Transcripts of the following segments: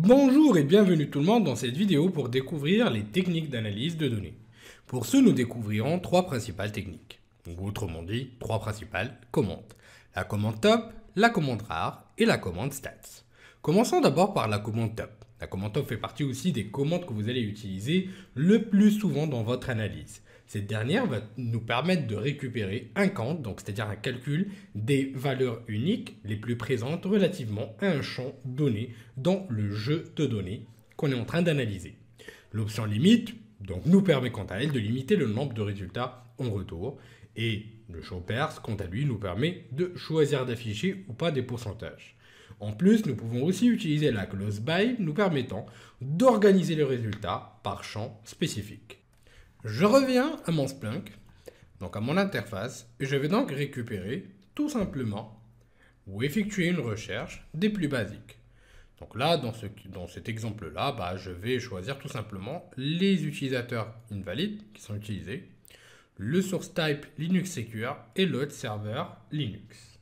Bonjour et bienvenue tout le monde dans cette vidéo pour découvrir les techniques d'analyse de données. Pour ce, nous découvrirons trois principales techniques. ou autrement dit, trois principales commandes. La commande top, la commande rare et la commande stats. Commençons d'abord par la commande top. La commentaire fait partie aussi des commandes que vous allez utiliser le plus souvent dans votre analyse. Cette dernière va nous permettre de récupérer un compte, donc c'est-à-dire un calcul des valeurs uniques les plus présentes relativement à un champ donné dans le jeu de données qu'on est en train d'analyser. L'option limite donc, nous permet quant à elle de limiter le nombre de résultats en retour et le champ perse quant à lui nous permet de choisir d'afficher ou pas des pourcentages. En plus, nous pouvons aussi utiliser la clause by nous permettant d'organiser les résultats par champ spécifique. Je reviens à mon Splunk, donc à mon interface, et je vais donc récupérer tout simplement ou effectuer une recherche des plus basiques. Donc là, dans, cet exemple-là, bah, je vais choisir tout simplement les utilisateurs invalides qui sont utilisés, le source type Linux Secure et l'autre serveur Linux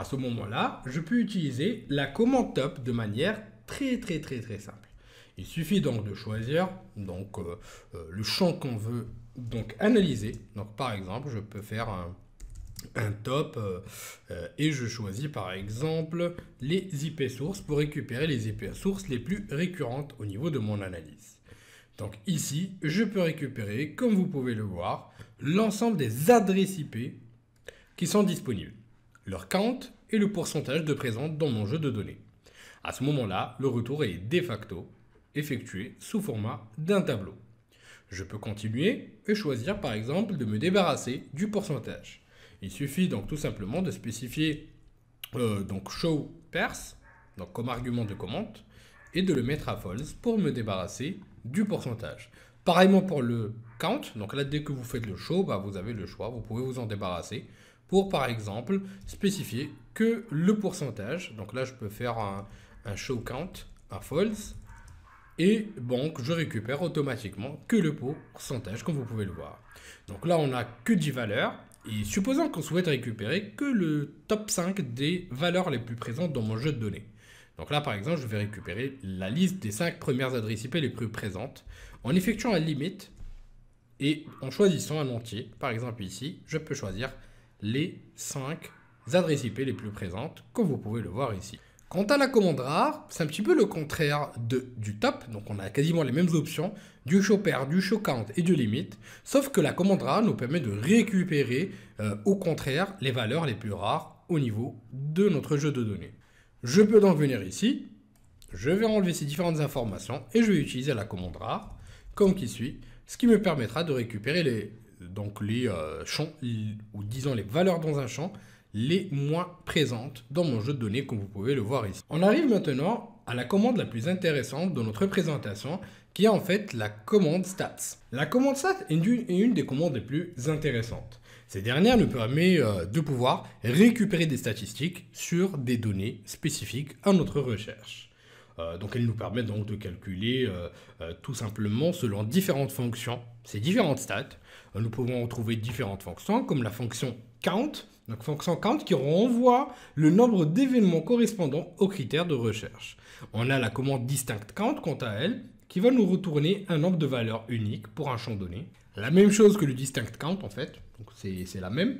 à ce moment-là, je peux utiliser la commande top de manière très très très très simple. Il suffit donc de choisir donc, euh, euh, le champ qu'on veut donc, analyser. Donc, par exemple, je peux faire un, top euh, et je choisis par exemple les IP sources pour récupérer les IP sources les plus récurrentes au niveau de mon analyse. Donc ici, je peux récupérer, comme vous pouvez le voir, l'ensemble des adresses IP qui sont disponibles leur count et le pourcentage de présents dans mon jeu de données. À ce moment-là, le retour est de facto effectué sous format d'un tableau. Je peux continuer et choisir par exemple de me débarrasser du pourcentage. Il suffit donc tout simplement de spécifier euh, donc show donc comme argument de commande et de le mettre à false pour me débarrasser du pourcentage. Pareillement pour le count, donc là dès que vous faites le show, bah, vous avez le choix, vous pouvez vous en débarrasser pour par exemple spécifier que le pourcentage, donc là je peux faire un, show count, un false, et donc je récupère automatiquement que le pourcentage comme vous pouvez le voir. Donc là on n'a que 10 valeurs, et supposons qu'on souhaite récupérer que le top 5 des valeurs les plus présentes dans mon jeu de données. Donc là, par exemple, je vais récupérer la liste des 5 premières adresses IP les plus présentes en effectuant un limite et en choisissant un entier. Par exemple, ici, je peux choisir les 5 adresses IP les plus présentes, comme vous pouvez le voir ici. Quant à la commande rare, c'est un petit peu le contraire de, du top, donc on a quasiment les mêmes options, du show pair, du show count et du limit, sauf que la commande rare nous permet de récupérer euh, au contraire les valeurs les plus rares au niveau de notre jeu de données. Je peux donc venir ici, je vais enlever ces différentes informations et je vais utiliser la commande rare comme qui suit, ce qui me permettra de récupérer les donc les euh, champs, ou disons les valeurs dans un champ, les moins présentes dans mon jeu de données comme vous pouvez le voir ici. On arrive maintenant à la commande la plus intéressante de notre présentation qui est en fait la commande stats. La commande stats est une, des commandes les plus intéressantes. cette dernière nous permet euh, de pouvoir récupérer des statistiques sur des données spécifiques à notre recherche euh, donc elle nous permet donc de calculer tout simplement selon différentes fonctions, ces différentes stats, euh, nous pouvons retrouver trouver différentes fonctions, comme la fonction count, donc fonction count qui renvoie le nombre d'événements correspondant aux critères de recherche. On a la commande distinct count quant à elle, qui va nous retourner un nombre de valeurs uniques pour un champ donné. La même chose que le distinct count en fait, donc c'est la même.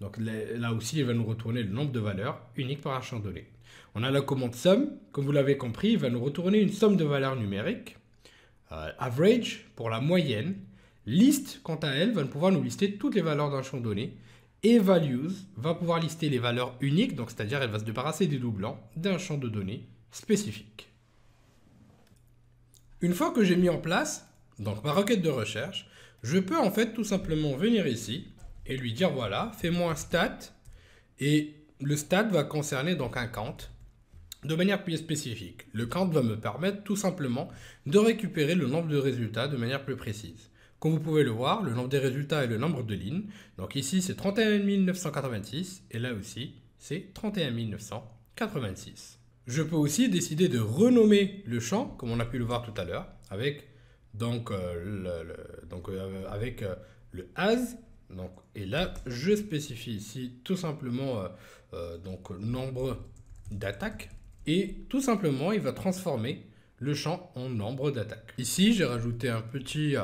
Donc là aussi, il va nous retourner le nombre de valeurs uniques par un champ donné. On a la commande sum, comme vous l'avez compris, il va nous retourner une somme de valeurs numériques, euh, average pour la moyenne, List, quant à elle, va pouvoir nous lister toutes les valeurs d'un champ donné. Et values va pouvoir lister les valeurs uniques, donc c'est-à-dire elle va se débarrasser des doublants d'un champ de données spécifique. Une fois que j'ai mis en place donc ma requête de recherche, je peux en fait tout simplement venir ici et lui dire voilà, fais-moi un stat et le stat va concerner donc un count de manière plus spécifique. Le count va me permettre tout simplement de récupérer le nombre de résultats de manière plus précise. Comme vous pouvez le voir, le nombre des résultats est le nombre de lignes. Donc ici, c'est 31 986 et là aussi, c'est 31 986. Je peux aussi décider de renommer le champ, comme on a pu le voir tout à l'heure, avec donc, euh, le, donc euh, avec euh, le as. Donc, et là, je spécifie ici tout simplement donc nombre d'attaques et tout simplement, il va transformer le champ en nombre d'attaques. Ici, j'ai rajouté un petit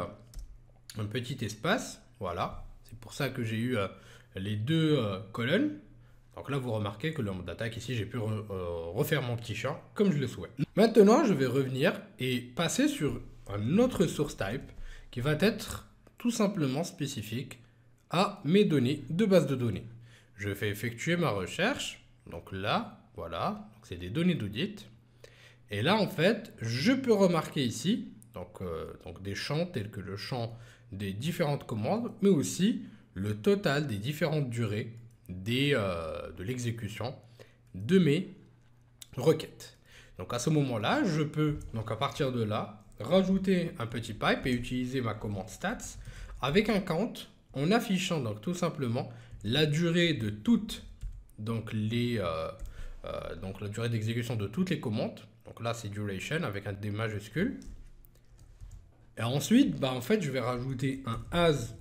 un petit espace. Voilà, c'est pour ça que j'ai eu euh, les deux euh, colonnes. Donc là, vous remarquez que le mode d'attaque, ici, j'ai pu euh, refaire mon petit champ comme je le souhaite. Maintenant, je vais revenir et passer sur un autre source type qui va être tout simplement spécifique à mes données de base de données. Je fais effectuer ma recherche. Donc là, voilà, c'est des données d'audit. Et là, en fait, je peux remarquer ici donc, donc des champs tels que le champ des différentes commandes, mais aussi le total des différentes durées euh, de l'exécution de mes requêtes. Donc à ce moment-là, je peux, donc à partir de là, rajouter un petit pipe et utiliser ma commande stats avec un count en affichant donc tout simplement la durée de toutes donc les euh, euh, donc la durée d'exécution de toutes les commandes. Donc là c'est duration avec un D majuscule ensuite, bah, en fait, je vais rajouter un as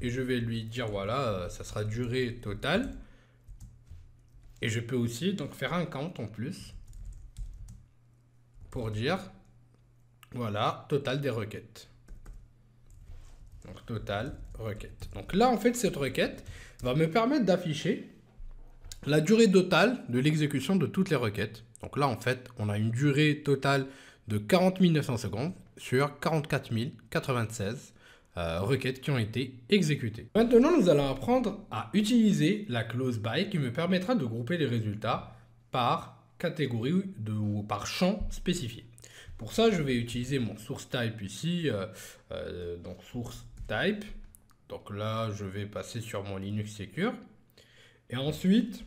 et je vais lui dire voilà, euh, ça sera durée totale. Et je peux aussi donc faire un count en plus pour dire voilà, total des requêtes. Donc total requête. Donc là en fait cette requête va me permettre d'afficher la durée totale de l'exécution de toutes les requêtes. Donc là en fait, on a une durée totale de 40 900 secondes sur 44 096 euh, requêtes qui ont été exécutées. Maintenant, nous allons apprendre à utiliser la clause by qui me permettra de grouper les résultats par catégorie ou par champ spécifié. Pour ça, je vais utiliser mon source type ici, euh, euh, donc source type. Donc là, je vais passer sur mon Linux Secure. Et ensuite,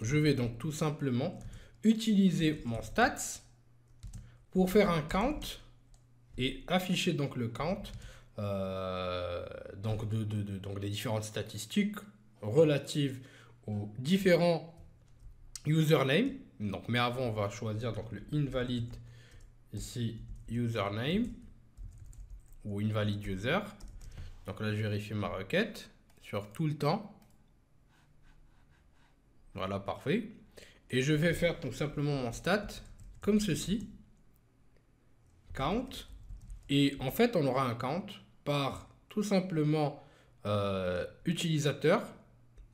je vais donc tout simplement utiliser mon stats pour faire un count et afficher donc le count euh, donc, de, donc des différentes statistiques relatives aux différents usernames. Donc, mais avant, on va choisir donc le invalid ici username ou invalid user. Donc là, je vérifie ma requête sur tout le temps. Voilà, parfait. Et je vais faire tout simplement mon stat comme ceci. Count et en fait, on aura un count par tout simplement euh, utilisateur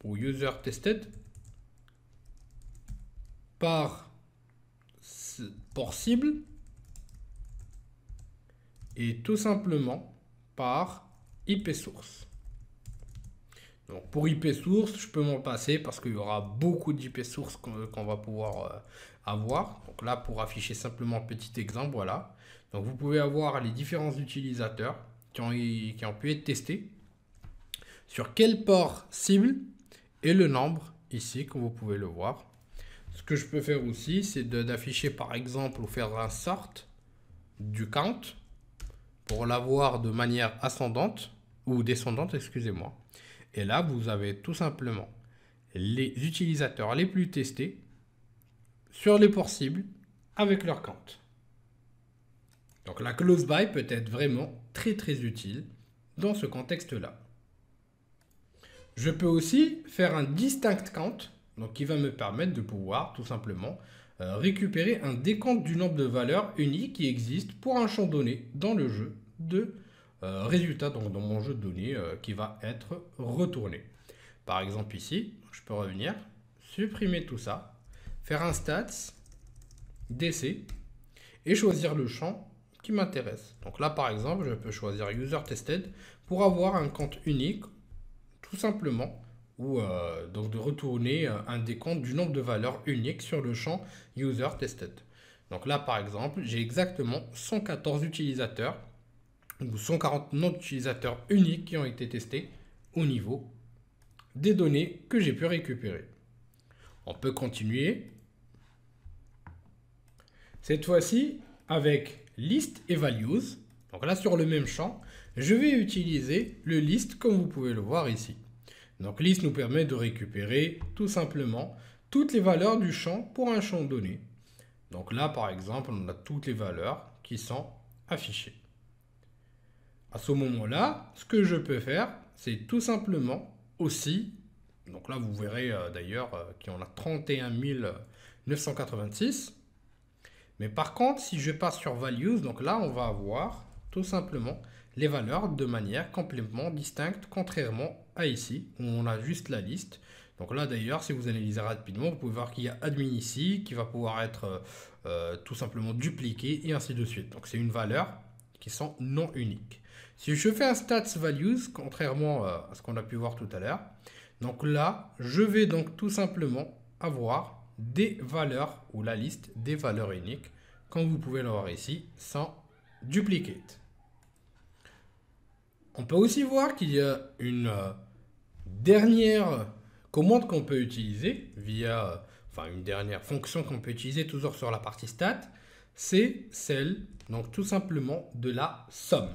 ou user tested par port cible et tout simplement par IP source. Donc pour IP source, je peux m'en passer parce qu'il y aura beaucoup d'IP source qu'on va pouvoir euh, avoir. Donc là, pour afficher simplement un petit exemple, voilà. Donc vous pouvez avoir les différents utilisateurs qui ont, pu être testés sur quel port cible et le nombre ici, comme vous pouvez le voir. Ce que je peux faire aussi, c'est d'afficher par exemple ou faire un sort du count pour l'avoir de manière ascendante ou descendante, excusez-moi. Et là, vous avez tout simplement les utilisateurs les plus testés sur les ports cibles avec leur count. Donc la close by peut être vraiment très très utile dans ce contexte-là. Je peux aussi faire un distinct count, donc qui va me permettre de pouvoir tout simplement euh, récupérer un décompte du nombre de valeurs unies qui existent pour un champ donné dans le jeu de euh, résultats, donc dans mon jeu de données euh, qui va être retourné. Par exemple ici, je peux revenir, supprimer tout ça, faire un stats, DC, et choisir le champ m'intéresse. Donc là, par exemple, je peux choisir User Tested pour avoir un compte unique, tout simplement, ou euh, donc de retourner euh, un décompte du nombre de valeurs uniques sur le champ User Tested. Donc là, par exemple, j'ai exactement 114 utilisateurs ou 140 noms utilisateurs uniques qui ont été testés au niveau des données que j'ai pu récupérer. On peut continuer. Cette fois-ci, avec list et values. Donc là, sur le même champ, je vais utiliser le list comme vous pouvez le voir ici. Donc list nous permet de récupérer tout simplement toutes les valeurs du champ pour un champ donné. Donc là, par exemple, on a toutes les valeurs qui sont affichées. À ce moment-là, ce que je peux faire, c'est tout simplement aussi, donc là vous verrez euh, d'ailleurs euh, qu'il y en a 31 986, mais par contre, si je passe sur values, donc là, on va avoir tout simplement les valeurs de manière complètement distincte, contrairement à ici, où on a juste la liste. Donc là, d'ailleurs, si vous analysez rapidement, vous pouvez voir qu'il y a admin ici, qui va pouvoir être euh, euh, tout simplement dupliqué, et ainsi de suite. Donc c'est une valeur qui sont non uniques. Si je fais un stats values, contrairement euh, à ce qu'on a pu voir tout à l'heure, donc là, je vais donc tout simplement avoir des valeurs ou la liste des valeurs uniques, comme vous pouvez le voir ici, sans duplicate. On peut aussi voir qu'il y a une euh, dernière commande qu'on peut utiliser via, euh, enfin une dernière fonction qu'on peut utiliser toujours sur la partie stat, c'est celle, donc tout simplement, de la somme.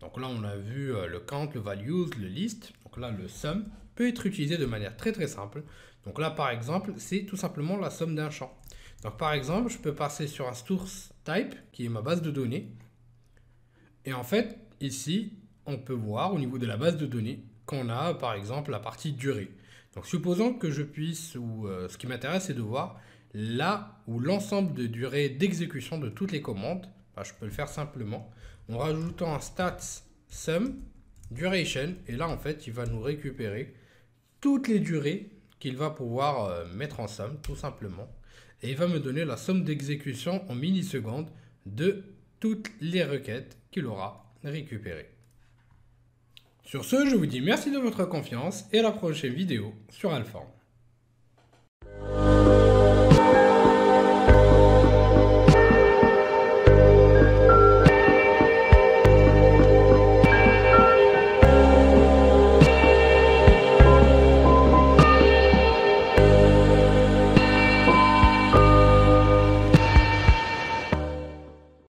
Donc là, on a vu euh, le count, le values, le list. Donc là, le sum, peut être utilisé de manière très très simple. Donc là par exemple, c'est tout simplement la somme d'un champ. Donc par exemple, je peux passer sur un source type qui est ma base de données. Et en fait, ici, on peut voir au niveau de la base de données qu'on a par exemple la partie durée. Donc supposons que je puisse, ou euh, ce qui m'intéresse c'est de voir là où l'ensemble de durée d'exécution de toutes les commandes, bah, je peux le faire simplement en rajoutant un stats sum duration et là en fait il va nous récupérer toutes les durées qu'il va pouvoir euh, mettre en somme, tout simplement. Et il va me donner la somme d'exécution en millisecondes de toutes les requêtes qu'il aura récupérées. Sur ce, je vous dis merci de votre confiance et à la prochaine vidéo sur Alpha.